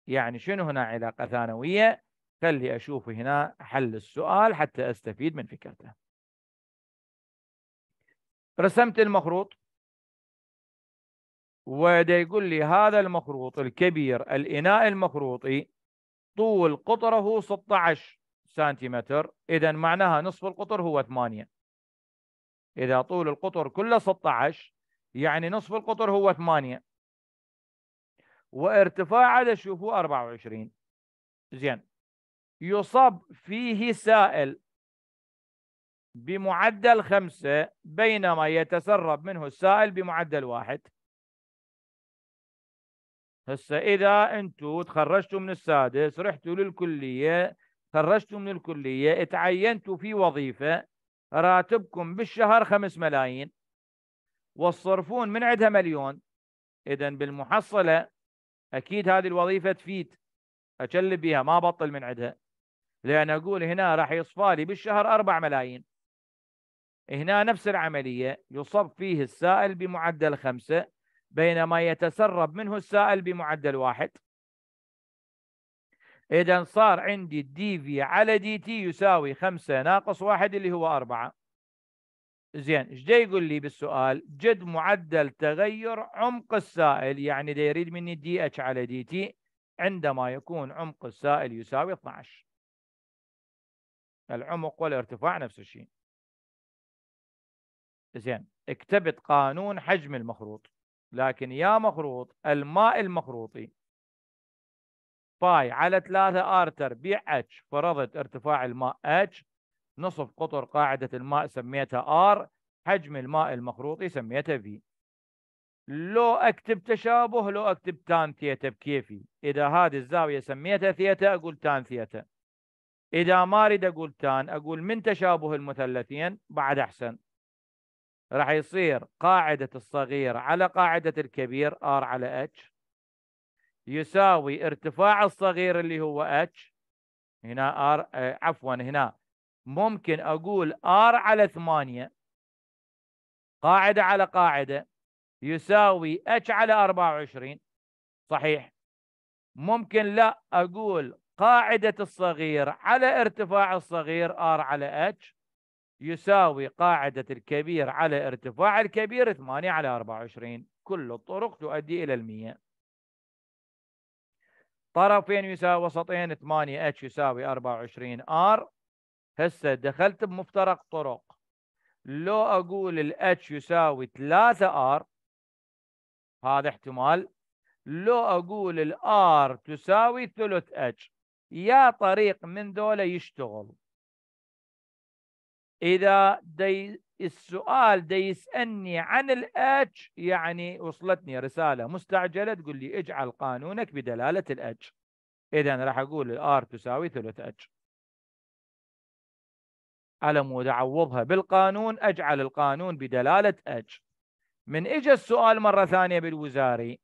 يعني شنو هنا علاقة ثانوية خلي أشوف هنا حل السؤال حتى أستفيد من فكرته رسمت المخروط وده يقول لي هذا المخروط الكبير الإناء المخروطي طول قطره 16 سنتيمتر إذا معناها نصف القطر هو 8 إذا طول القطر كله 16 يعني نصف القطر هو 8 وارتفاعه ده شوفوا 24 زين يصب فيه سائل بمعدل خمسة بينما يتسرب منه السائل بمعدل واحد هسه اذا انتم تخرجتوا من السادس رحتوا للكليه تخرجتوا من الكليه تعينتوا في وظيفه راتبكم بالشهر خمس ملايين والصرفون من عندها مليون اذا بالمحصله اكيد هذه الوظيفه تفيد اكلب بها ما بطل من عندها لان اقول هنا راح يصفى لي بالشهر اربع ملايين هنا نفس العمليه يصب فيه السائل بمعدل خمسه بينما يتسرب منه السائل بمعدل واحد إذا صار عندي الدي في على دي تي يساوي 5 ناقص واحد اللي هو 4 زين ايش يقول لي بالسؤال جد معدل تغير عمق السائل يعني دا يريد مني دي اتش على دي تي عندما يكون عمق السائل يساوي 12 العمق والارتفاع نفس الشيء زين اكتبت قانون حجم المخروط لكن يا مخروط الماء المخروطي باي على 3 ار تربيع اتش فرضت ارتفاع الماء اتش نصف قطر قاعدة الماء سميتها ار حجم الماء المخروطي سميتها في لو اكتب تشابه لو اكتب تان ثيتا بكيفي اذا هذه الزاوية سميتها ثيتا اقول تان ثيتا اذا ما اريد اقول تان اقول من تشابه المثلثين بعد احسن راح يصير قاعدة الصغير على قاعدة الكبير R على H يساوي ارتفاع الصغير اللي هو H هنا R آه، عفوا هنا ممكن أقول R على 8 قاعدة على قاعدة يساوي H على 24 صحيح ممكن لا أقول قاعدة الصغير على ارتفاع الصغير R على H يساوي قاعدة الكبير على ارتفاع الكبير 8 على 24 كل الطرق تؤدي إلى المية طرفين يساوي وسطين 8 h يساوي 24 r هسه دخلت بمفترق طرق لو اقول ال h يساوي 3 r هذا احتمال لو اقول ال r تساوي ثلث h يا طريق من دولة يشتغل اذا دي السؤال دي يسالني عن الاتش يعني وصلتني رساله مستعجله تقول لي اجعل قانونك بدلاله الاتش اذا راح اقول الار تساوي ثلث اتش على مود اعوضها بالقانون اجعل القانون بدلاله اتش من اجى السؤال مره ثانيه بالوزاري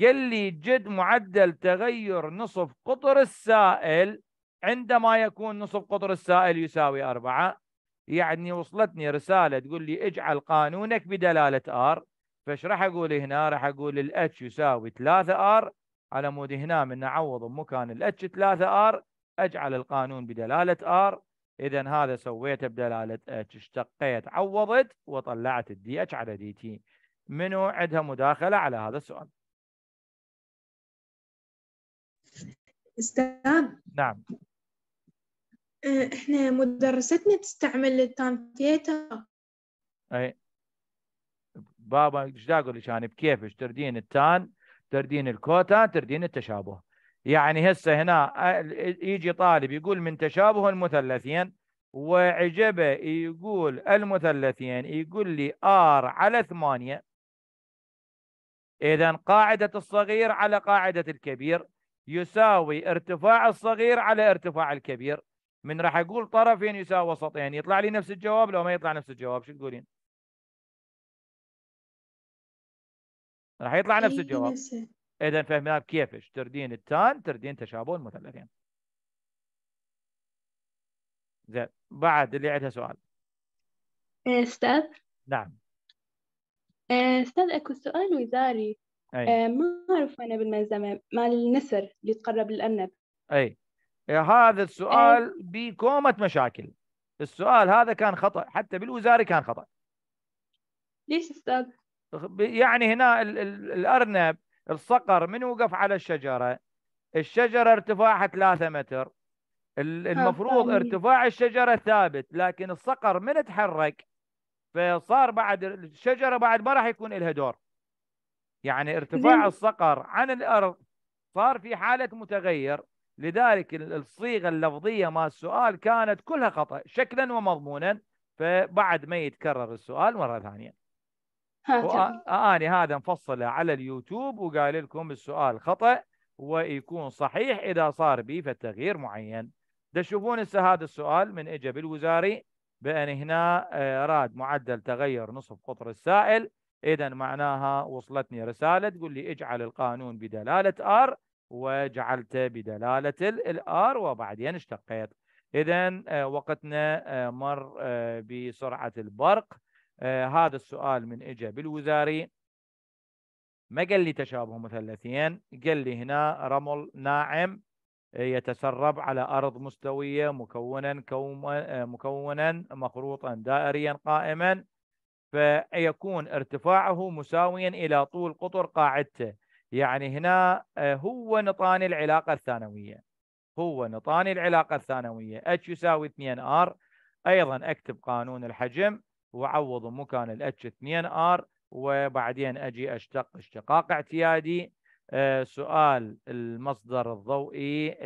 قال لي جد معدل تغير نصف قطر السائل عندما يكون نصف قطر السائل يساوي أربعة يعني وصلتني رساله تقول لي اجعل قانونك بدلاله ار فايش راح اقول هنا؟ راح اقول الاتش يساوي 3 ار على مود هنا من اعوض بمكان الاتش 3 ار اجعل القانون بدلاله ار اذا هذا سويته بدلاله اتش اشتقيت عوضت وطلعت الدي اتش على دي تي منو عندها مداخله على هذا السؤال؟ استاذ نعم آه، احنا مدرستنا تستعمل التايم ثياتر اي بابا ايش اقول لك انا بكيفش تردين التان تردين الكوتا تردين التشابه يعني هسه هنا آه، يجي طالب يقول من تشابه المثلثين وعجبه يقول المثلثين يقول لي ار على ثمانية اذا قاعدة الصغير على قاعدة الكبير يساوي ارتفاع الصغير على ارتفاع الكبير من راح اقول طرفين يساوي وسطين يعني يطلع لي نفس الجواب لو ما يطلع نفس الجواب شو تقولين؟ راح يطلع نفس إيه، الجواب اذا فهمناها كيفش تردين التان تردين تشابه المثلثين زين بعد اللي عندها سؤال إيه، استاذ نعم إيه، استاذ اكو سؤال وزاري أي. ما اعرف انا بالملزمه مال النسر اللي يتقرب للارنب اي إيه، هذا السؤال إيه. بكومة مشاكل السؤال هذا كان خطأ حتى بالوزاري كان خطأ ليش أستاذ؟ يعني هنا ال ال الأرنب الصقر من وقف على الشجرة الشجرة ارتفاعها 3 متر آه، المفروض ارتفاع الشجرة ثابت لكن الصقر من تحرك فصار بعد الشجرة بعد ما راح يكون لها دور يعني ارتفاع الصقر عن الأرض صار في حالة متغير لذلك الصيغه اللفظيه مال السؤال كانت كلها خطا شكلا ومضمونا فبعد ما يتكرر السؤال مره ثانيه وأنا هذا مفصله على اليوتيوب وقال لكم السؤال خطا ويكون صحيح اذا صار به فالتغيير معين تشوفون هسه هذا السؤال من اجى بالوزاري بان هنا آه، راد معدل تغير نصف قطر السائل اذا معناها وصلتني رساله تقول لي اجعل القانون بدلاله ار وجعلت بدلالة الآر وبعدين اشتقيت إذا آه، وقتنا آه، مر آه، بسرعة البرق هذا السؤال من إجا بالوزاري ما قال لي تشابه مثلثين قال لي هنا رمل ناعم يتسرب على أرض مستوية مكونا مكونا مخروطا دائريا قائما فيكون ارتفاعه مساويا إلى طول قطر قاعدته يعني هنا آه، هو نطان العلاقة الثانوية هو نطان العلاقة الثانوية H يساوي 2R أيضا أكتب قانون الحجم وعوض مكان ال H 2R وبعدين أجي أشتق اشتقاق اعتيادي آه، سؤال المصدر الضوئي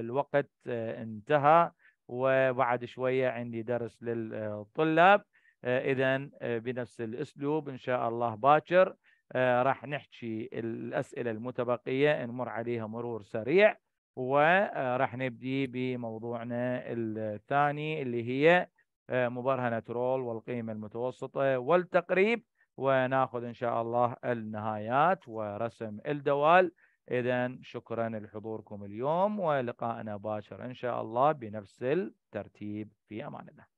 الوقت آه، انتهى وبعد شوية عندي درس للطلاب إذا بنفس الأسلوب إن شاء الله باكر آه، راح نحكي الأسئلة المتبقية نمر عليها مرور سريع وراح آه، نبدي بموضوعنا الثاني اللي هي آه، مبرهنة رول والقيمة المتوسطة والتقريب وناخذ إن شاء الله النهايات ورسم الدوال إذا شكرا لحضوركم اليوم ولقائنا باشر إن شاء الله بنفس الترتيب في أمان الله